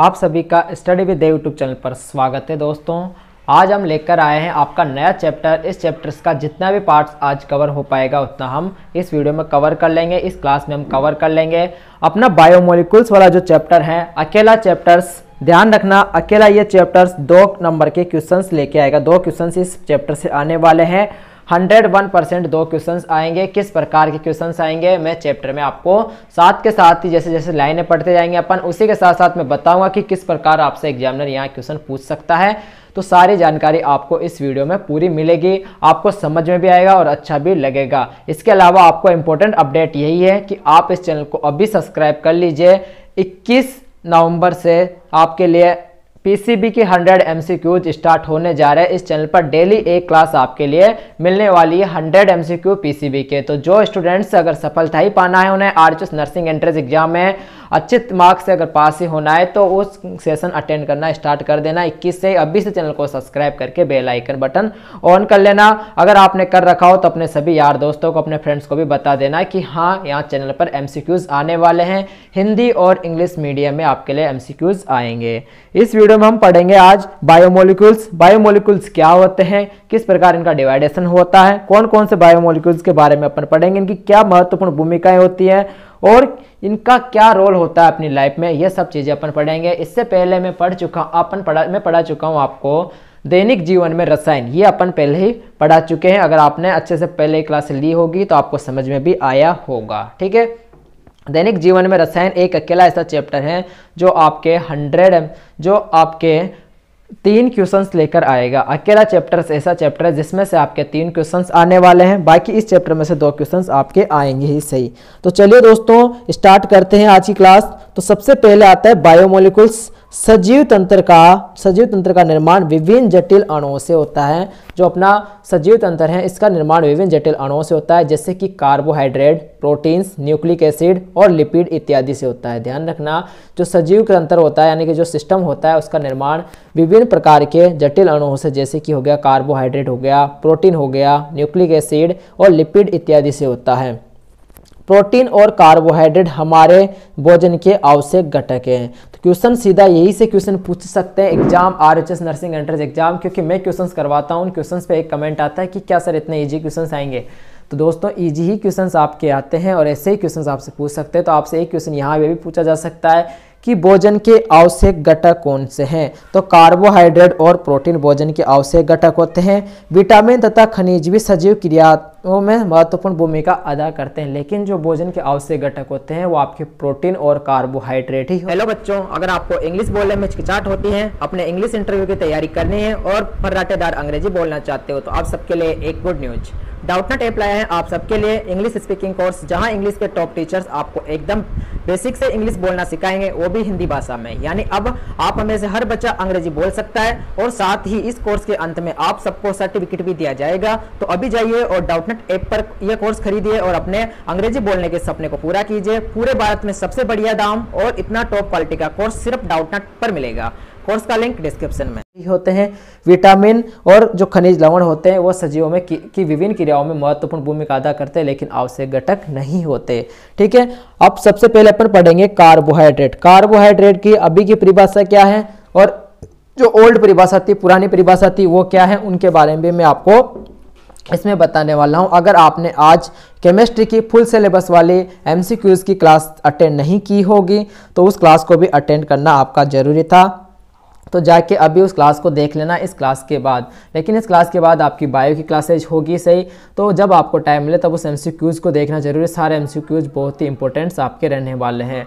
आप सभी का study with Dev YouTube channel पर स्वागत है दोस्तों आज हम लेकर आए हैं आपका नया चैप्टर इस चैप्टर्स का जितना भी पार्ट्स आज कवर हो पाएगा उतना हम इस वीडियो में कवर कर लेंगे इस क्लास में हम कवर कर लेंगे अपना बायोमोलिकुल्स वाला जो चैप्टर है अकेला चैप्टर्स ध्यान रखना अकेला ये चैप्टर्स दो नंबर के क्वेश्चंस लेके आएगा दो क्वेश्चंस इस चैप्टर से आने वाले हैं हंड्रेड वन परसेंट दो क्वेश्चन आएंगे किस प्रकार के क्वेश्चन आएंगे मैं चैप्टर में आपको साथ के साथ ही जैसे जैसे लाइनें पढ़ते जाएंगे अपन उसी के साथ साथ मैं बताऊंगा कि किस प्रकार आपसे एग्जामिनर यहाँ क्वेश्चन पूछ सकता है तो सारी जानकारी आपको इस वीडियो में पूरी मिलेगी आपको समझ में भी आएगा और अच्छा भी लगेगा इसके अलावा आपको इंपॉर्टेंट अपडेट यही है कि आप इस चैनल को अभी सब्सक्राइब कर लीजिए 21 नवंबर से आपके लिए पीसीबी के 100 एमसीक्यूज स्टार्ट होने जा रहे हैं इस चैनल पर डेली एक क्लास आपके लिए मिलने वाली है हंड्रेड एम पीसीबी के तो जो स्टूडेंट्स अगर सफलता ही पाना है उन्हें आर नर्सिंग एंट्रेंस एग्जाम में अच्छे मार्क्स से अगर पास ही होना है तो उस सेशन अटेंड करना स्टार्ट कर देना इक्कीस से अभी से चैनल को सब्सक्राइब करके बेल आइकन बटन ऑन कर लेना अगर आपने कर रखा हो तो अपने सभी यार दोस्तों को अपने फ्रेंड्स को भी बता देना कि हाँ यहाँ चैनल पर एम आने वाले हैं हिंदी और इंग्लिश मीडियम में आपके लिए एम आएंगे इस वीडियो में हम पढ़ेंगे आज बायोमोलिक्यूल्स बायोमोलिक्यूल्स क्या होते हैं किस प्रकार इनका डिवाइडेशन होता है कौन कौन से बायोमोलिक्यूल्स के बारे में अपन पढ़ेंगे इनकी क्या महत्वपूर्ण भूमिकाएं होती हैं और इनका क्या रोल होता है अपनी लाइफ में यह सब चीज़ें अपन पढ़ेंगे इससे पहले मैं पढ़ चुका अपन पढ़ा मैं पढ़ा चुका हूँ आपको दैनिक जीवन में रसायन ये अपन पहले ही पढ़ा चुके हैं अगर आपने अच्छे से पहले क्लास ली होगी तो आपको समझ में भी आया होगा ठीक है दैनिक जीवन में रसायन एक अकेला ऐसा चैप्टर है जो आपके हंड्रेड जो आपके तीन क्वेश्चंस लेकर आएगा अकेला चैप्टर ऐसा चैप्टर है जिसमें से आपके तीन क्वेश्चंस आने वाले हैं बाकी इस चैप्टर में से दो क्वेश्चंस आपके आएंगे ही सही तो चलिए दोस्तों स्टार्ट करते हैं आज की क्लास तो सबसे पहले आता है बायोमोलिकुल्स सजीव तंत्र का सजीव तंत्र का निर्माण विभिन्न जटिल अणुओं से होता है जो अपना सजीव तंत्र है इसका निर्माण विभिन्न जटिल अणुओं से होता है जैसे कि कार्बोहाइड्रेट प्रोटीन्स न्यूक्लिक एसिड और लिपिड इत्यादि से होता है ध्यान रखना जो सजीव तंत्र होता है यानी कि जो सिस्टम होता है उसका निर्माण विभिन्न प्रकार के जटिल अणुओं से जैसे कि हो गया कार्बोहाइड्रेट हो गया प्रोटीन हो गया न्यूक्लिक एसिड और लिपिड इत्यादि से होता है प्रोटीन और कार्बोहाइड्रेट हमारे भोजन के आवश्यक घटक हैं क्वेश्चन सीधा यही से क्वेश्चन पूछ सकते हैं exam R H S nursing entrance exam क्योंकि मैं क्वेश्चन करवाता हूँ उन क्वेश्चन पर एक कमेंट आता है कि क्या सर इतने ईजी क्वेश्चन आएंगे तो दोस्तों ईजी ही क्वेश्चन आपके आते हैं और ऐसे ही क्वेश्चन आपसे पूछ सकते हैं तो आपसे एक क्वेश्चन यहाँ पे भी पूछा जा सकता है कि भोजन के आवश्यक घटक कौन से हैं तो कार्बोहाइड्रेट और प्रोटीन भोजन के आवश्यक घटक होते हैं विटामिन तथा खनिज भी सजीव क्रियाओं में महत्वपूर्ण भूमिका अदा करते हैं लेकिन जो भोजन के आवश्यक घटक होते हैं वो आपके प्रोटीन और कार्बोहाइड्रेट ही हेलो बच्चों अगर आपको इंग्लिश बोलने में हिचकिचाहट होती है अपने इंग्लिश इंटरव्यू की तैयारी करनी है और फर्राटेदार अंग्रेजी बोलना चाहते हो तो आप सबके लिए एक गुड न्यूज़ डाउटनेट एप लाया है आप सबके लिए इंग्लिश स्पीकिंग कोर्स जहां इंग्लिश के टॉप टीचर्स आपको एकदम बेसिक से इंग्लिश बोलना सिखाएंगे वो भी हिंदी भाषा में यानी अब आप हमें से हर बच्चा अंग्रेजी बोल सकता है और साथ ही इस कोर्स के अंत में आप सबको सर्टिफिकेट भी दिया जाएगा तो अभी जाइए और डाउटनेट ऐप पर यह कोर्स खरीदिए और अपने अंग्रेजी बोलने के सपने को पूरा कीजिए पूरे भारत में सबसे बढ़िया दाम और इतना टॉप क्वालिटी का कोर्स सिर्फ डाउटनेट पर मिलेगा कोर्स का लिंक डिस्क्रिप्शन में होते हैं विटामिन और जो खनिज लवण होते हैं वो सजीवों में की, विभिन्न क्रियाओं में महत्वपूर्ण भूमिका अदा करते हैं लेकिन आवश्यक घटक नहीं होते ठीक है अब सबसे पहले अपन पढ़ेंगे कार्बोहाइड्रेट कार्बोहाइड्रेट की अभी की परिभाषा क्या है और जो ओल्ड परिभाषा थी पुरानी परिभाषा थी वो क्या है उनके बारे में मैं आपको इसमें बताने वाला हूं अगर आपने आज केमिस्ट्री की फुल सिलेबस वाली एमसीक्यूज की क्लास अटेंड नहीं की होगी तो उस क्लास को भी अटेंड करना आपका जरूरी था तो जाके अभी उस क्लास को देख लेना इस क्लास के बाद लेकिन इस क्लास के बाद आपकी बायो की क्लासेज होगी सही तो जब आपको टाइम मिले तब उस एम को देखना जरूरी सारे एम बहुत ही इंपॉर्टेंट्स आपके रहने वाले हैं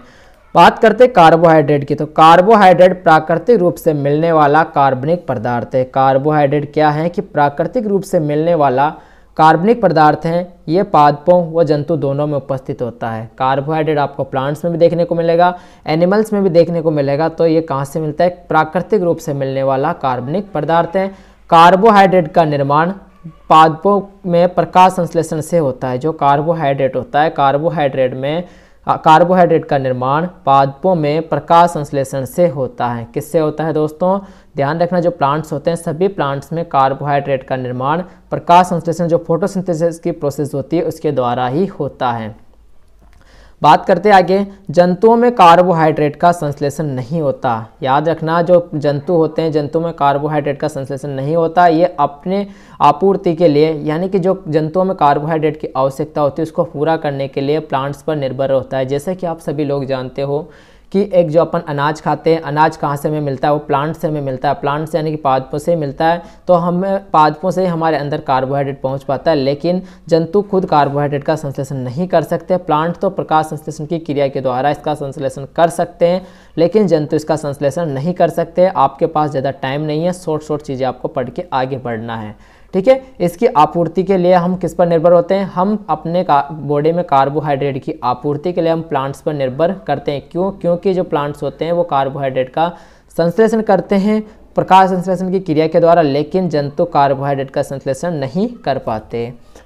बात करते कार्बोहाइड्रेट की तो कार्बोहाइड्रेट प्राकृतिक रूप से मिलने वाला कार्बनिक पदार्थ है कार्बोहाइड्रेट क्या है कि प्राकृतिक रूप से मिलने वाला कार्बनिक पदार्थ हैं ये पादपों व जंतु दोनों में उपस्थित होता है कार्बोहाइड्रेट आपको प्लांट्स में भी देखने को मिलेगा एनिमल्स में भी देखने को मिलेगा तो ये कहाँ से मिलता है प्राकृतिक रूप से मिलने वाला कार्बनिक पदार्थ है कार्बोहाइड्रेट का निर्माण पादपों में प्रकाश संश्लेषण से होता है जो कार्बोहाइड्रेट होता है कार्बोहाइड्रेट में कार्बोहाइड्रेट का निर्माण पादपों में प्रकाश संश्लेषण से होता है किससे होता है दोस्तों ध्यान रखना जो प्लांट्स होते हैं सभी प्लांट्स में कार्बोहाइड्रेट का निर्माण प्रकाश संश्लेषण जो फोटोसिंथेसिस की प्रोसेस होती है उसके द्वारा ही होता है बात करते आगे जंतुओं में कार्बोहाइड्रेट का संश्लेषण नहीं होता याद रखना जो जंतु होते हैं जंतु में कार्बोहाइड्रेट का संश्लेषण नहीं होता ये अपने आपूर्ति के लिए यानी कि जो जंतुओं में कार्बोहाइड्रेट की आवश्यकता होती है उसको पूरा करने के लिए प्लांट्स पर निर्भर होता है जैसे कि आप सभी लोग जानते हो कि एक जो अपन अनाज खाते हैं अनाज कहाँ से हमें मिलता है वो प्लांट से हमें मिलता है प्लांट से यानी कि पादपों से मिलता है तो हमें पादपों से हमारे अंदर कार्बोहाइड्रेट पहुँच पाता है लेकिन जंतु खुद कार्बोहाइड्रेट का संश्लेषण नहीं कर सकते प्लांट तो प्रकाश संश्लेषण की क्रिया के द्वारा इसका संश्लेषण कर सकते हैं लेकिन जंतु इसका संश्लेषण नहीं कर सकते आपके पास ज़्यादा टाइम नहीं है शॉर्ट शॉर्ट चीज़ें आपको पढ़ के आगे बढ़ना है ठीक है इसकी आपूर्ति के लिए हम किस पर निर्भर होते हैं हम अपने बॉडी में कार्बोहाइड्रेट की आपूर्ति के लिए हम प्लांट्स पर निर्भर करते हैं क्यों क्योंकि जो प्लांट्स होते हैं वो कार्बोहाइड्रेट का संश्लेषण करते हैं प्रकाश संश्लेषण की क्रिया के द्वारा लेकिन जंतु कार्बोहाइड्रेट का संश्लेषण नहीं कर पाते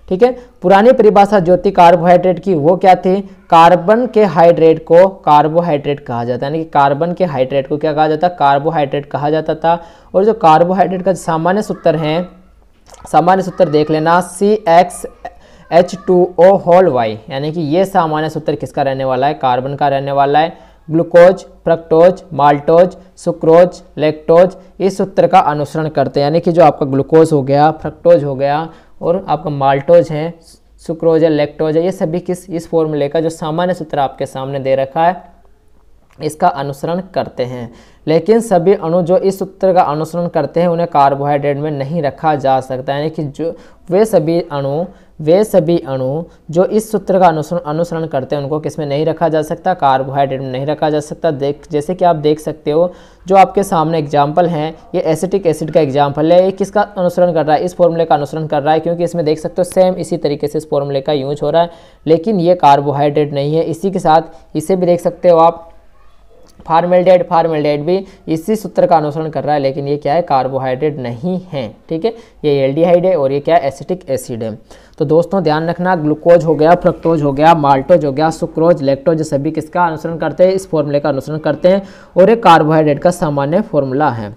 ठीक है पुरानी परिभाषा ज्योति कार्बोहाइड्रेट की वो क्या थी कार्बन के हाइड्रेट को कार्बोहाइड्रेट कहा जाता है यानी कि कार्बन के हाइड्रेट को क्या कहा जाता है कार्बोहाइड्रेट कहा जाता था और जो कार्बोहाइड्रेट का सामान्य सूत्र हैं सामान्य सूत्र देख लेना C X H two O whole Y यानी कि ये सामान्य सूत्र किसका रहने वाला है कार्बन का रहने वाला है glucose fructose maltose sucrose lactose इस सूत्र का अनुसरण करते हैं यानी कि जो आपका ग्लूकोज हो गया फ्रक्टोज हो गया और आपका माल्टोज है सुक्रोज है लेक्टोज है ये सभी किस इस फॉर्मूले का जो सामान्य सूत्र आपके सामने दे रखा है इसका अनुसरण करते हैं लेकिन सभी अणु जो इस सूत्र का अनुसरण करते हैं उन्हें कार्बोहाइड्रेट में नहीं रखा जा सकता यानी कि जो वे सभी अणु वे सभी अणु जो इस सूत्र का अनुसरण अनुसरण करते हैं उनको किस में नहीं रखा जा सकता कार्बोहाइड्रेट में नहीं रखा जा सकता देख जैसे कि आप देख सकते हो जो आपके सामने एग्जाम्पल हैं ये एसिटिक एसिड का एग्जाम्पल है ये किसका अनुसरण कर रहा है इस फॉर्मूले का अनुसरण कर रहा है क्योंकि इसमें देख सकते हो सेम इसी तरीके से इस फॉर्मूले का यूज हो रहा है लेकिन ये कार्बोहाइड्रेट नहीं है इसी के साथ इसे भी देख सकते हो आप फार्मेलडेड फार्मेलडेड भी इसी सूत्र का अनुसरण कर रहा है लेकिन ये क्या है कार्बोहाइड्रेट नहीं है ठीक है ये एल्डिहाइड है और ये क्या है एसिटिक एसिड है तो दोस्तों ध्यान रखना ग्लूकोज हो गया फ्रक्टोज हो गया माल्टोज हो गया सुक्रोज लेक्टोज सभी किसका अनुसरण करते हैं इस फॉर्मूले का अनुसरण करते हैं और ये कार्बोहाइड्रेट का सामान्य फॉर्मूला है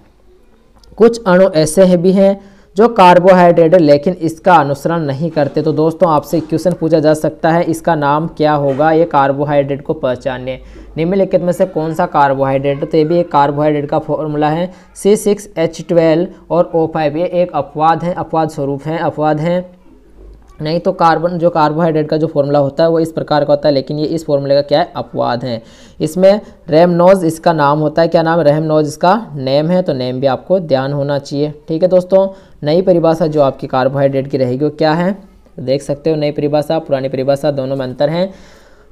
कुछ अणु ऐसे है भी हैं जो कार्बोहाइड्रेट है लेकिन इसका अनुसरण नहीं करते तो दोस्तों आपसे क्वेश्चन पूछा जा सकता है इसका नाम क्या होगा ये कार्बोहाइड्रेट को पहचानने निम्नलिखित में से कौन सा कार्बोहाइड्रेट तो ये भी एक कार्बोहाइड्रेट का फॉर्मूला है सी सिक्स एच ट्वेल्व और ओ फाइव ये एक अपवाद हैं अपवाद स्वरूप हैं अपवाद हैं नहीं तो कार्बन जो कार्बोहाइड्रेट का जो फॉर्मूला होता है वो इस प्रकार का होता है लेकिन ये इस फॉर्मूले का क्या है अपवाद है इसमें रेमनोज इसका नाम होता है क्या नाम रेमनोज इसका नेम है तो नेम भी आपको ध्यान होना चाहिए ठीक है दोस्तों नई परिभाषा जो आपकी कार्बोहाइड्रेट की रहेगी वो क्या है देख सकते हो नई परिभाषा पुरानी परिभाषा दोनों में अंतर हैं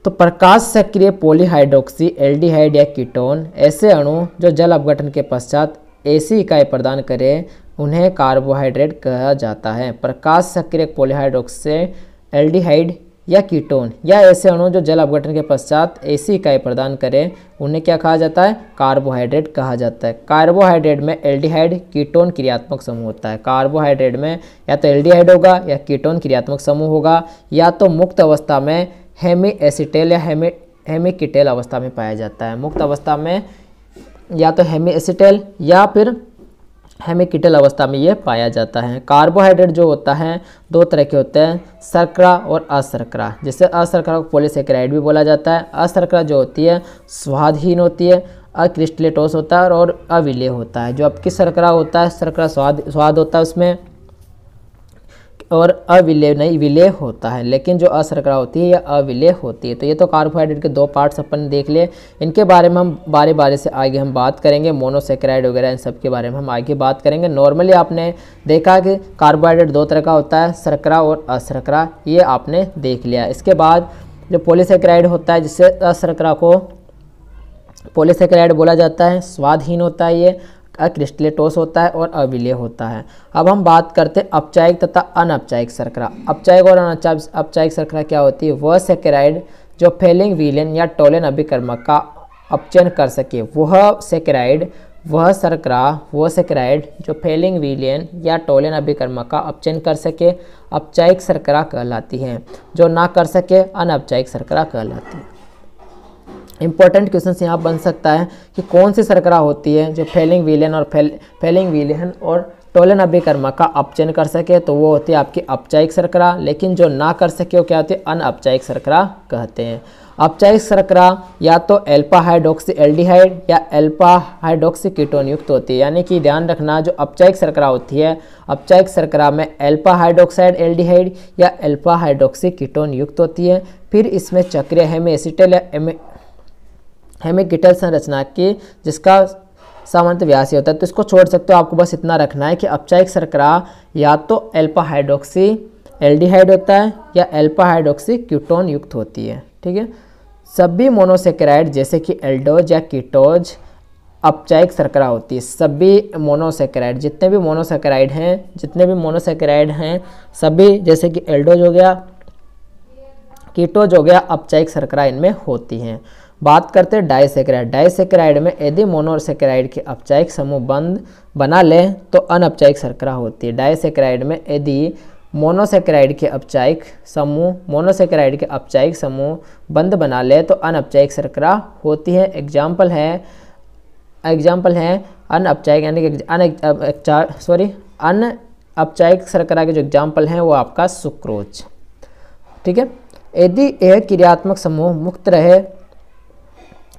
तो प्रकाश सक्रिय पोलीहाइड्रोक्सी एल्डिहाइड या कीटोन ऐसे अणु जो जल अपघटन के पश्चात ऐसी इकाई प्रदान करें उन्हें कार्बोहाइड्रेट कहा जाता है प्रकाश सक्रिय पोलिहाइड्रोक्साइड एल्डिहाइड या कीटोन या ऐसे अणु जो जल अपघटन के पश्चात ऐसी इकाई प्रदान करें उन्हें क्या कहा जाता है कार्बोहाइड्रेट कहा जाता है कार्बोहाइड्रेट में एल्डिहाइड कीटोन क्रियात्मक समूह होता है कार्बोहाइड्रेट में या तो एल्डिहाइड होगा या कीटोन क्रियात्मक समूह होगा या तो मुक्त अवस्था में हेमी एसिटेल या हेमी हेमिकिटेल अवस्था में पाया जाता है मुक्त अवस्था में या तो हेमेसिटल या फिर हेमिकिटल अवस्था में ये पाया जाता है कार्बोहाइड्रेट जो होता है दो तरह के होते हैं सरकरा और असरकरा जैसे असरकरा को पोलिसक्राइड भी बोला जाता है असरकरा जो होती है स्वादहीन होती है अक्रिस्टलेटोस होता है और अविलय होता है जो आपकी सरकरा होता है सरकरा स्वाद स्वाद होता है उसमें और अविलय नहीं विलय होता है लेकिन जो अशर्करा होती है यह अविलय होती है तो ये तो कार्बोहाइड्रेट के दो पार्ट्स अपन देख लिए इनके बारे में हम बारे बारे से आगे हम बात करेंगे मोनोसेक्राइड वगैरह इन सब के बारे में हम आगे बात करेंगे नॉर्मली आपने देखा कि कार्बोहाइड्रेट दो तरह का होता है सरकरा और अशर्करा ये आपने देख लिया इसके बाद जो पोलिसक्राइड होता है जिससे अशर्करा को पोलिसक्राइड बोला जाता है स्वादहीन होता है ये अक्रिस्टलेटोस होता है और अविलय होता है अब हम बात करते हैं अपचायिक तथा अनौपचायिक शर्करा अपचायिक और अनौपचायिक शर्करा क्या होती है वह सेक्राइड जो फेलिंग विलियन या टोलेन अभिकर्मक का अपचयन कर सके वह सेक्राइड वह शर्करा वह सेक्राइड जो फेलिंग विलियन या टोलेन अभिकर्मक का अपचयन कर सके अपचायिक सरकरा कहलाती है जो ना कर सके अनौपचायिक सरकरा कहलाती है इंपॉर्टेंट क्वेश्चन यहाँ बन सकता है कि कौन सी सरकरा होती है जो फेलिंग विलियन और फेल फेलिंग विलियन और टोलन अभिकर्मा का अपचयन कर सके तो वो होती है आपकी अपचायिक सरकरा लेकिन जो ना कर सके वो क्या होती है अनअपचायिक सरकरा कहते हैं अपचायिक सरकरा या तो एल्पा हाइड्रोक्सी एल्डिहाइड या एल्पा हाइड्रोक्सी कीटोन युक्त होती है यानी कि ध्यान रखना जो अपचायिक सरकरा होती है अपचायिक सरकरा में एल्पा हाइड्रोक्साइड एल्डिहाइड या एल्पा हाइड्रोक्सी कीटोन युक्त होती है फिर इसमें चक्रिय हेमेसिटेल या हेमिकिटल गिटल संरचना के जिसका सामान्य व्यास होता है तो इसको छोड़ सकते हो आपको बस इतना रखना है कि अपचायिक सरकरा या तो एल्पाहाइड्रोक्सी एल्डिहाइड होता है या एल्पाहाइड्रोक्सी क्यूटोन युक्त होती है ठीक है सभी मोनोसेक्राइड जैसे कि एल्डोज या कीटोज अपचायिक सरकरा होती है सभी मोनोसेक्राइड जितने भी मोनोसेक्राइड हैं जितने भी मोनोसेक्राइड हैं सभी जैसे कि एल्डोज हो गया कीटोज हो गया अपचायिक शर्करा इनमें होती हैं बात करते हैं डाइसेक्राइड डाइसेक्राइड में यदि मोनोसेक्राइड के औपचारिक समूह बंद बना लें तो औपचारिक शर्करा होती है डाइसेक्राइड में यदि मोनोसेक्राइड के औपचारिक समूह मोनोसेक्राइड के औपचारिक समूह बंद बना लें तो औपचारिक शर्करा होती है एग्जाम्पल है एग्जाम्पल है औपचारिक यानी कि अन सॉरी अन औपचारिक शर्करा के जो एग्जाम्पल हैं वो आपका सुक्रोज ठीक है यदि यह क्रियात्मक समूह मुक्त रहे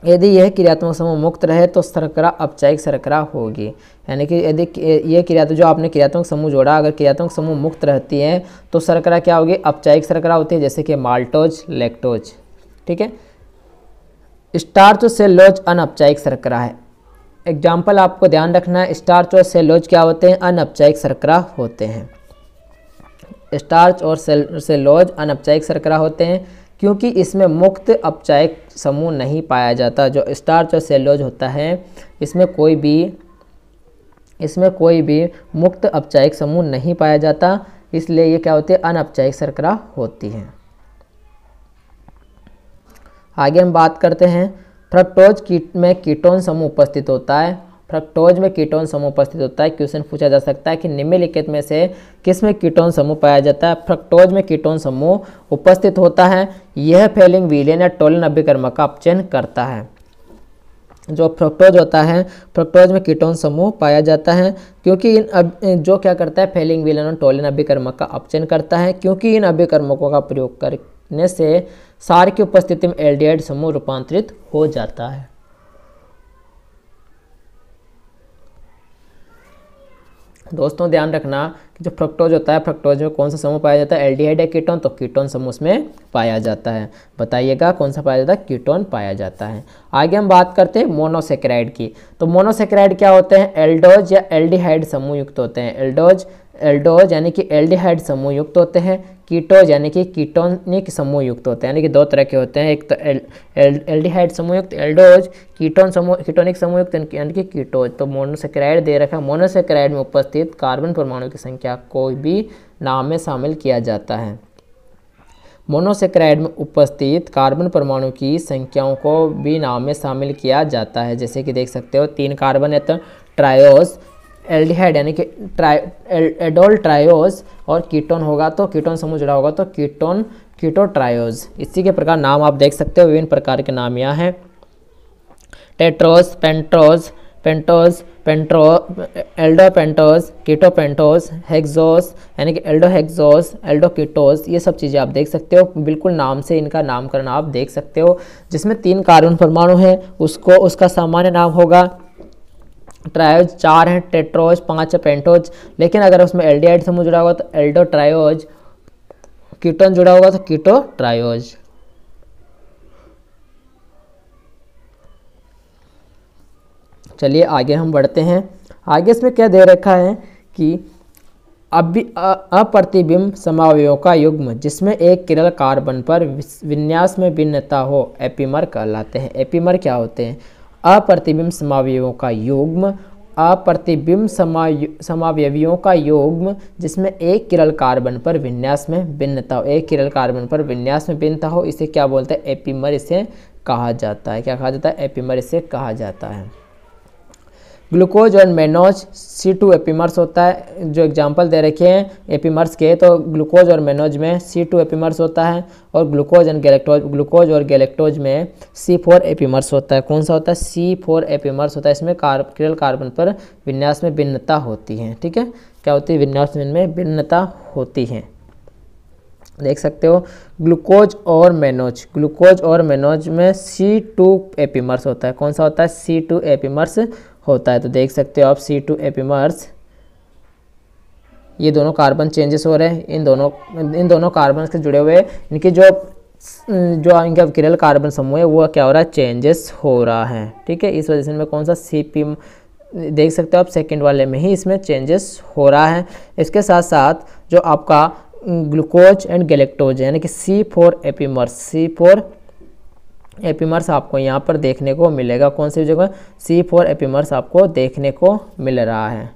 यदि यह क्रियात्मक समूह मुक्त रहे तो सरकरा औपचारिक सरकरा होगी यानी कि यदि यह क्रिया जो आपने क्रियात्मक समूह जोड़ा अगर क्रियात्मक समूह मुक्त रहती है तो सरकरा क्या होगी औपचारिक सरकरा होती है जैसे कि माल्टोज लेक्टोज ठीक है स्टार्च तो से अन औपचारिक सरकरा है एग्जाम्पल आपको ध्यान रखना है स्टार्च और सेलोज क्या होते हैं औपचारिक सरकरा होते हैं स्टार्च और सेलोज औपचारिक सरकरा होते हैं क्योंकि इसमें मुक्त अपचायक समूह नहीं पाया जाता जो स्टार्च और सेलोज होता है इसमें कोई भी इसमें कोई भी मुक्त अपचायक समूह नहीं पाया जाता इसलिए ये क्या होती है अनपचायिक शर्करा होती है आगे हम बात करते हैं फ्रक्टोज कीट में कीटोन समूह उपस्थित होता है फ्रक्टोज में कीटोन समूह उपस्थित होता है क्वेश्चन पूछा जा सकता है कि निम्नलिखित में से किस में कीटोन समूह पाया जाता है फ्रक्टोज में कीटोन समूह उपस्थित होता है यह फेलिंग विलियन या टोलिन अभिक्रमक का अपचयन करता है जो फ्रक्टोज होता है फ्रक्टोज में कीटोन समूह पाया जाता है क्योंकि इन अब जो क्या करता है फेलिंग विलियन और टोलिन अभिक्रमक का अपचयन करता है क्योंकि इन अभिकर्मकों का प्रयोग करने से सार की उपस्थिति में एल्डिहाइड समूह रूपांतरित हो जाता है दोस्तों ध्यान रखना कि जो फ्रक्टोज होता है फ्रक्टोज में कौन सा समूह पाया जाता है एल्डिहाइड या कीटोन तो कीटोन समूह उसमें पाया जाता है बताइएगा कौन सा पाया जाता है कीटोन पाया जाता है आगे हम बात करते हैं मोनोसेक्राइड की तो मोनोसेक्राइड क्या होते हैं एल्डोज या एल्डिहाइड समूह युक्त होते हैं एल्डोज एल्डोज यानी कि एल्डिहाइड समूह युक्त होते हैं कीटोज यानी कि कीटोनिक समूह युक्त होते हैं यानी कि दो तरह के होते हैं एक तो एल, एल, एल्डिहाइड समूह युक्त एल्डोज कीटोन समूह कीटोनिक समूह युक्त यानी कि कीटोज तो मोनोसेक्राइड दे रखा है मोनोसेक्राइड में उपस्थित कार्बन परमाणु की संख्या को भी नाम में शामिल किया जाता है मोनोसेक्राइड में उपस्थित कार्बन परमाणु की संख्याओं को भी नाम में शामिल किया जाता है जैसे कि देख सकते हो तीन कार्बन है तो ट्रायोस एल्डिहाइड यानी कि ट्राई एडोल ट्रायोज और कीटोन होगा तो कीटोन समूह जुड़ा होगा तो कीटोन कीटो ट्रायोज इसी के प्रकार नाम आप देख सकते हो विभिन्न प्रकार के नाम यहाँ हैं tetrose pentose pentose pentro aldo pentose keto pentose hexose यानी कि एल्डो हेक्सोस एल्डो कीटोज ये सब चीज़ें आप देख सकते हो बिल्कुल नाम से इनका नामकरण आप देख सकते हो जिसमें तीन कार्बन परमाणु हैं उसको उसका सामान्य नाम होगा ट्रायोज चार हैं टेट्रोज पाँच है पेंटोज लेकिन अगर उसमें एल्डिहाइड समूह जुड़ा होगा तो एल्डो ट्रायोज कीटोन जुड़ा होगा तो कीटो ट्रायोज चलिए आगे हम बढ़ते हैं आगे इसमें क्या दे रखा है कि अभी अप्रतिबिंब समावयों का युग्म जिसमें एक किरल कार्बन पर विन्यास में भिन्नता हो एपिमर कहलाते हैं एपिमर क्या होते हैं अप्रतिबिंब समावयों का युग्म अप्रतिबिंब समावयवियों का युग्म जिसमें एक किरल कार्बन पर विन्यास में भिन्नता हो एक किरल कार्बन पर विन्यास में भिन्नता हो इसे क्या बोलते हैं एपिमर इसे कहा जाता है क्या कहा जाता है एपिमर इसे कहा जाता है ग्लूकोज और मेनोज सी टू एपीमर्स होता है जो एग्जांपल दे रखे हैं एपीमर्स के तो ग्लूकोज और मेनोज में सी टू एपीमर्स होता है और ग्लूकोज एंड गैलेक्टोज ग्लूकोज और गैलेक्टोज में सी फोर एपीमर्स होता है कौन सा होता है सी फोर एपीमर्स होता है इसमें कार्बन कार्बन पर विन्यास में भिन्नता होती है ठीक है क्या होती है विन्यास में भिन्नता होती है देख सकते हो ग्लूकोज और मेनोज ग्लूकोज और मेनोज में सी टू एपीमर्स होता है कौन सा होता है सी टू एपीमर्स होता है तो देख सकते हो आप सी टू एपिमर्स ये दोनों कार्बन चेंजेस हो रहे हैं इन दोनों इन दोनों कार्बन से जुड़े हुए इनके जो जो इनका किरल कार्बन समूह है वो क्या हो रहा है चेंजेस हो रहा है ठीक है इस वजह से इनमें कौन सा सी पी देख सकते हो आप सेकंड वाले में ही इसमें चेंजेस हो रहा है इसके साथ साथ जो आपका ग्लूकोज एंड गैलेक्टोज यानी कि C four epimers C four epimers आपको यहाँ पर देखने को मिलेगा कौन सी जगह सी फोर एपिमर्स आपको देखने को मिल रहा है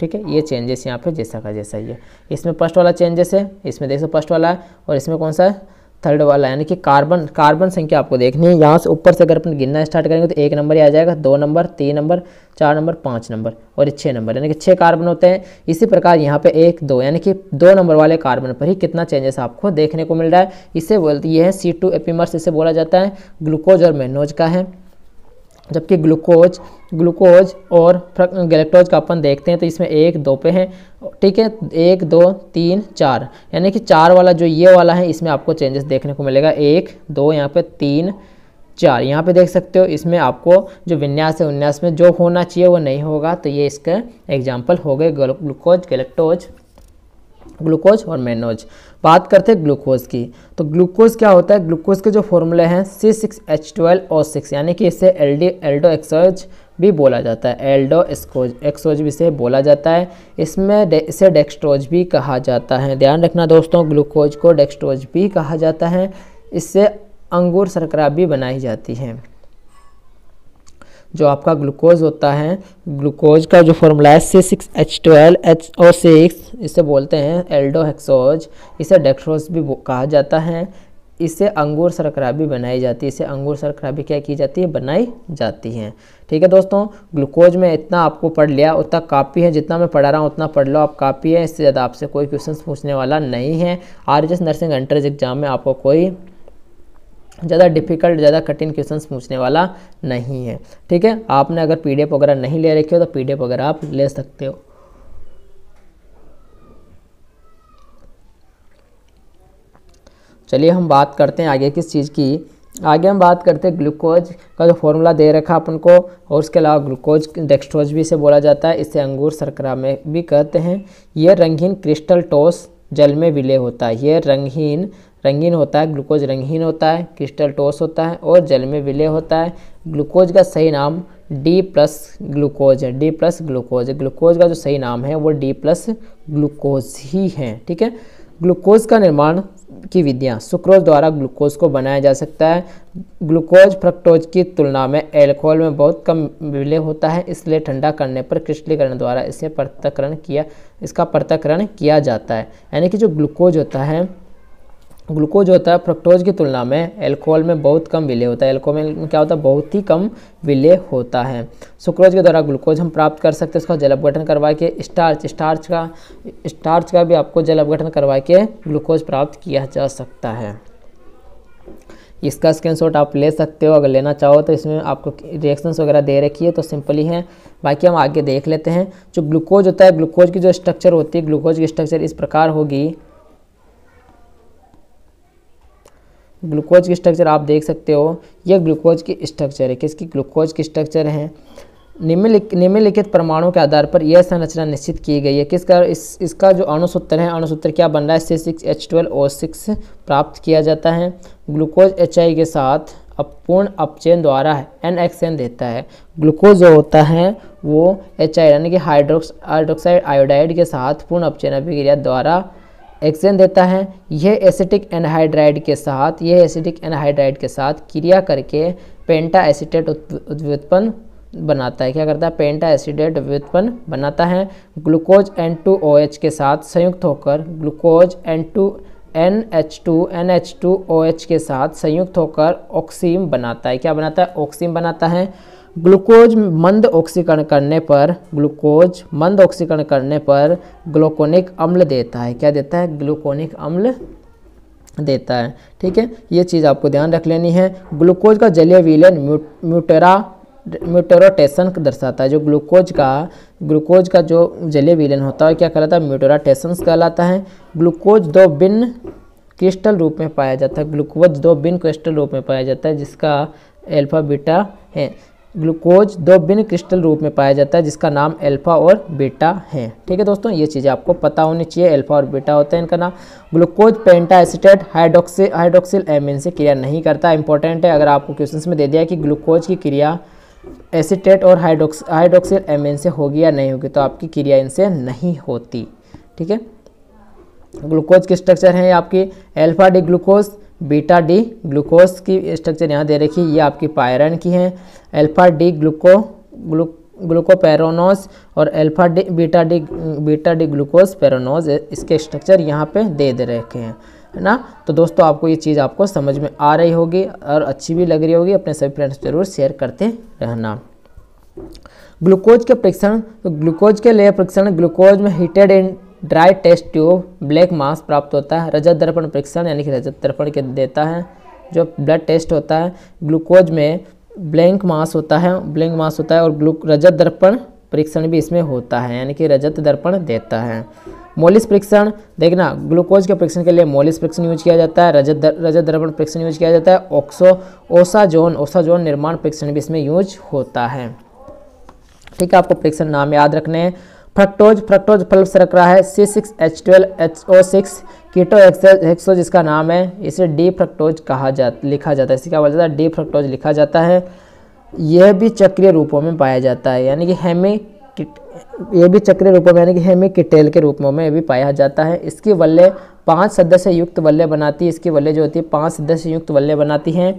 ठीक है ये चेंजेस यहाँ पे जैसा का जैसा ही है इसमें फर्स्ट वाला चेंजेस है इसमें देखो फर्स्ट वाला है और इसमें कौन सा है थर्ड वाला यानी कि कार्बन कार्बन संख्या आपको देखनी है यहाँ से ऊपर से अगर अपन गिनना स्टार्ट करेंगे तो एक नंबर ही आ जाएगा दो नंबर तीन नंबर चार नंबर पाँच नंबर और छः नंबर यानी कि छः कार्बन होते हैं इसी प्रकार यहाँ पे एक दो यानी कि दो नंबर वाले कार्बन पर ही कितना चेंजेस आपको देखने को मिल रहा है इसे बोलती है सी टू इसे बोला जाता है ग्लूकोज और मेनोज का है जबकि ग्लूकोज ग्लूकोज और गैलेक्टोज का अपन देखते हैं तो इसमें एक दो पे हैं ठीक है एक दो तीन चार यानी कि चार वाला जो ये वाला है इसमें आपको चेंजेस देखने को मिलेगा एक दो यहाँ पे तीन चार यहाँ पे देख सकते हो इसमें आपको जो विन्यास है उन्यास में जो होना चाहिए वो नहीं होगा तो ये इसका एग्जाम्पल हो गए ग्लूकोज गैलेक्टोज ग्लूकोज और मेनोज बात करते हैं ग्लूकोज की तो ग्लूकोज क्या होता है ग्लूकोज के जो फॉर्मूले हैं C six H twelve O six यानी कि इसे एल डी एल्डो एक्सोज भी बोला जाता है एल्डो एक्सकोज एक्सोज भी इसे बोला जाता है इसमें डे, इसे डेक्सट्रोज भी कहा जाता है ध्यान रखना दोस्तों ग्लूकोज को डेक्सट्रोज भी कहा जाता है इससे अंगूर शर्करा भी बनाई जाती है जो आपका ग्लूकोज होता है ग्लूकोज का जो फॉर्मूला है C six H twelve H O six इसे बोलते हैं एल्डोहेक्सोज इसे डेक्ट्रोज भी कहा जाता है इससे अंगूर शर्करा भी बनाई जाती है इसे अंगूर शर्करा भी क्या की जाती है बनाई जाती है ठीक है दोस्तों ग्लूकोज में इतना आपको पढ़ लिया उतना काफ़ी है जितना मैं पढ़ा रहा हूँ उतना पढ़ लो आप काफ़ी है इससे ज़्यादा आपसे कोई क्वेश्चन पूछने वाला नहीं है R S nursing entrance exam में आपको कोई ज़्यादा डिफिकल्ट ज़्यादा कठिन क्वेश्चन पूछने वाला नहीं है ठीक है आपने अगर पी वगैरह नहीं ले रखे हो तो पी वगैरह आप ले सकते हो चलिए हम बात करते हैं आगे किस चीज़ की आगे हम बात करते हैं ग्लूकोज का जो फॉर्मूला दे रखा अपन को और उसके अलावा ग्लूकोज डेक्स्ट्रोज भी इसे बोला जाता है इसे अंगूर शर्करा में भी कहते हैं यह रंगहीन क्रिस्टल टोस जल में विलय होता है यह रंगहीन रंगीन होता है ग्लूकोज रंगीन होता है क्रिस्टल टोस होता है और जल में विलय होता है ग्लूकोज का सही नाम डी प्लस ग्लूकोज है डी प्लस ग्लूकोज ग्लूकोज का जो सही नाम है वो डी प्लस ग्लूकोज ही है ठीक है ग्लूकोज का निर्माण की विधियाँ सुक्रोज द्वारा ग्लूकोज को बनाया जा सकता है ग्लूकोज फ्रक्टोज की तुलना में एल्कोहल में बहुत कम विलय होता है इसलिए ठंडा करने पर क्रिस्टलीकरण द्वारा इसे पृथककरण किया इसका पृथककरण किया जाता है यानी कि जो ग्लूकोज होता है ग्लूकोज होता है फ्रक्टोज की तुलना में एल्कोहल में बहुत कम विलय होता है एल्कोहल में क्या होता है बहुत ही कम विलय होता है सुक्रोज के द्वारा ग्लूकोज हम प्राप्त कर सकते हैं उसका जल अपघटन करवा के स्टार्च स्टार्च का स्टार्च का भी आपको जल अपघटन करवा के ग्लूकोज प्राप्त किया जा सकता है इसका शॉट आप ले सकते हो अगर लेना चाहो तो इसमें आपको रिएक्शंस वगैरह दे रखी है तो सिंपली है बाकी हम आगे देख लेते हैं जो ग्लूकोज होता है ग्लूकोज की जो स्ट्रक्चर होती है ग्लूकोज की स्ट्रक्चर इस प्रकार होगी ग्लूकोज की स्ट्रक्चर आप देख सकते हो यह ग्लूकोज की स्ट्रक्चर है किसकी ग्लूकोज की स्ट्रक्चर है निम्नलिखित निम्नलिखित परमाणु के आधार पर यह संरचना निश्चित की गई है किसका इस इसका जो अणुसूत्र है अणुसूत्र क्या बन रहा है इससे six H twelve O six प्राप्त किया जाता है ग्लूकोज एच आई के साथ अपूर्ण अपचयन द्वारा एन एक्सएन देता है ग्लूकोज जो होता है वो एच आई यानी कि हाइड्रोक्स हाइड्रोक्साइड आयोडाइड के साथ पूर्ण अपचयन अभिक्रिया द्वारा एक्शन देता है यह एसिटिक एनहाइड्राइड के साथ यह एसिटिक एनहाइड्राइड के साथ क्रिया करके पेंटा एसिडेट उत्पन्न बनाता है क्या करता है पेंटा एसिडेट व्युत्पन्न बनाता है glucose N two O H के साथ संयुक्त होकर glucose N two N H two N H two O H के साथ संयुक्त होकर ऑक्सीम बनाता है क्या बनाता है ऑक्सीम बनाता है ग्लूकोज मंद ऑक्सीकरण करने पर ग्लूकोज मंद ऑक्सीकरण करने पर ग्लूकोनिक अम्ल देता है क्या देता है ग्लूकोनिक अम्ल देता है ठीक है ये चीज़ आपको ध्यान रख लेनी है ग्लूकोज का जलीय विलयन म्यूटेरा म्यूटेरोटेशन दर्शाता है जो ग्लूकोज का ग्लूकोज का जो जलीय विलयन होता है क्या कहलाता है म्यूटेराटेशन कहलाता है ग्लूकोज दो बिन क्रिस्टल रूप में पाया जाता है ग्लूकोज दो बिन क्रिस्टल रूप में पाया जाता है जिसका एल्फा बीटा है ग्लूकोज दो बिन क्रिस्टल रूप में पाया जाता है जिसका नाम अल्फा और बेटा है ठीक है दोस्तों ये चीज़ें आपको पता होनी चाहिए अल्फा और बेटा होता है इनका नाम glucose penta acetate hydroxy hydroxyl amine से क्रिया नहीं करता इंपॉर्टेंट है अगर आपको क्वेश्चन में दे दिया कि ग्लूकोज की क्रिया एसिटेट और हाइड्रोक्स हाइड्रोक्सिल एमिन से होगी या नहीं होगी तो आपकी क्रिया इनसे नहीं होती ठीक है ग्लूकोज के स्ट्रक्चर हैं आपकी alpha D glucose beta D glucose की स्ट्रक्चर यहाँ दे रखी है ये आपकी पायरन की है alpha D gluco glu glucopyranose और alpha D beta D beta D glucose pyranose इसके स्ट्रक्चर यहाँ पे दे दे रखे हैं है ना तो दोस्तों आपको ये चीज़ आपको समझ में आ रही होगी और अच्छी भी लग रही होगी अपने सभी फ्रेंड्स जरूर शेयर करते रहना ग्लूकोज के परीक्षण तो ग्लूकोज के लिए परीक्षण ग्लूकोज में heated and dry test tube black mass प्राप्त होता है रजत दर्पण परीक्षण यानी कि रजत दर्पण के देता है जो ब्लड टेस्ट होता है ग्लूकोज में ब्लैंक मास होता है ब्लैंक मास होता है और ग्लू रजत दर्पण परीक्षण भी इसमें होता है यानी कि रजत दर्पण देता है मोलिस परीक्षण देखना ग्लूकोज के परीक्षण के लिए मोलिस परीक्षण यूज किया जाता है रजत दर, रजत दर्पण परीक्षण यूज किया जाता है ऑक्सो ओसाजोन ओसाजोन निर्माण परीक्षण भी इसमें यूज होता है ठीक है आपको परीक्षण नाम याद रखने हैं फ्रक्टोज फ्रक्टोज फल से रख रहा है C six H twelve H O six keto hexo जिसका नाम है इसे डी फ्रक्टोज कहा जा लिखा जाता है इसे क्या बोला जाता है डी फ्रक्टोज लिखा जाता है यह भी चक्रीय रूपों में पाया जाता है यानी कि हेमी ये भी चक्रीय रूपों में यानी कि हेमी किटेल के रूप में भी पाया जाता है इसकी वल्ले पांच सदस्य युक्त वल्ले बनाती है इसकी वल्ले जो होती है पांच सदस्य युक्त वल्ले बनाती हैं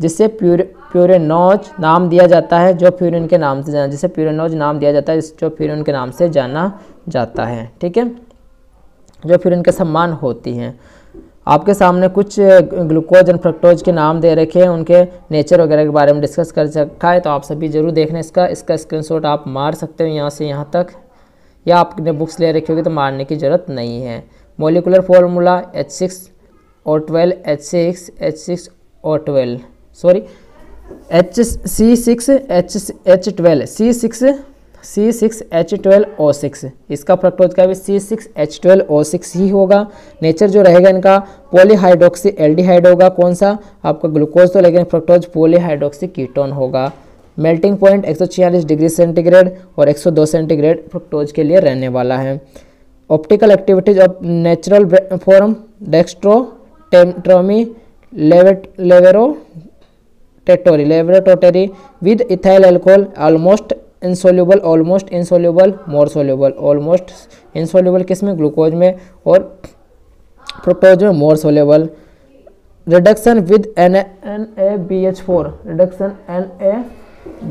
जिससे प्यूर प्यूरेनोज नाम दिया जाता है जो प्यूरिन के नाम से जाना जिसे प्यूरेनोज नाम दिया जाता है जो प्यूरिन के नाम से जाना जाता है ठीक है जो प्यूरिन के सम्मान होती हैं आपके सामने कुछ ग्लूकोज एंड फ्रक्टोज के नाम दे रखे हैं उनके नेचर वगैरह के बारे में डिस्कस कर रखा है तो आप सभी ज़रूर देख लें इसका इसका स्क्रीन आप मार सकते हो यहाँ से यहाँ तक या आपने बुक्स ले रखी होगी तो मारने की ज़रूरत नहीं है मोलिकुलर फॉर्मूला एच सिक्स और twelve H six H six और twelve sorry H C six H H twelve C six C six H twelve O six इसका प्रोडक्ट का भी है C six H twelve O six ही होगा nature जो रहेगा इनका पोलीहाइड्रोक्सी एल्डिहाइड होगा कौन सा आपका ग्लूकोज तो लेकिन फ्रक्टोज पोलीहाइड्रोक्सी कीटोन होगा मेल्टिंग पॉइंट 146 डिग्री सेंटीग्रेड और 102 सेंटीग्रेड फ्रक्टोज के लिए रहने वाला है optical activities of natural form dextro टेम्ट्रोमी लेवेट लेवेरो टेटोरी laevorotatory with ethyl alcohol almost insoluble almost insoluble more soluble almost insoluble किस में ग्लूकोज में और प्रोटोज में more soluble reduction with N N A B H four reduction N A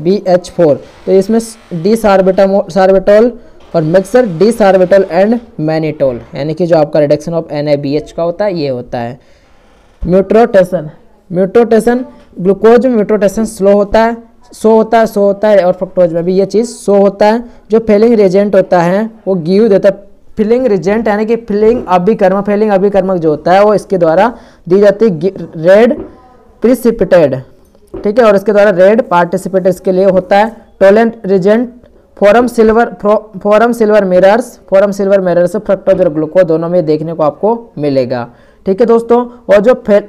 B H four तो इसमें डी सार्बेटा सार्बेटोल और mixture D sorbitol and mannitol यानी कि जो आपका reduction of N A B H का होता है ये होता है म्यूट्रोटेशन म्यूट्रोटेशन ग्लूकोज में विट्रोटेशन स्लो होता है सो होता है सो होता है और फ्रक्टोज में भी ये चीज़ सो होता है जो फिलिंग रेजेंट होता है वो गिव देता है फिलिंग रेजेंट यानी कि फिलिंग अभिकर्मक फिलिंग अभिकर्मक जो होता है वो इसके द्वारा दी जाती है रेड प्रिसिपिटेड ठीक है और इसके द्वारा रेड पार्टिसिपेट इसके लिए होता है Tollens reagent form silver form silver mirrors form silver mirrors fructose और ग्लूकोज दोनों में देखने को आपको मिलेगा ठीक है दोस्तों और जो फे,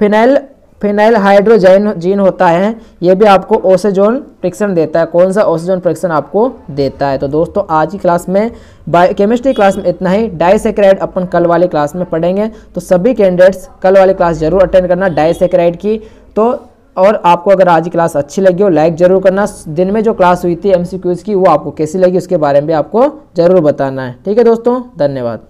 फिनाइल फिनाइल हाइड्रोजाइन जीन होता है ये भी आपको ओसेजोन प्रिक्सन देता है कौन सा ओसेजोन प्रिक्सन आपको देता है तो दोस्तों आज की क्लास में बायो केमिस्ट्री क्लास में इतना ही डाइसेक्राइड अपन कल वाली क्लास में पढ़ेंगे तो सभी कैंडिडेट्स कल वाली क्लास जरूर अटेंड करना डाइसेक्राइड की तो और आपको अगर आज की क्लास अच्छी लगी हो लाइक ज़रूर करना दिन में जो क्लास हुई थी क्यूज़ की वो आपको कैसी लगी उसके बारे में भी आपको ज़रूर बताना है ठीक है दोस्तों धन्यवाद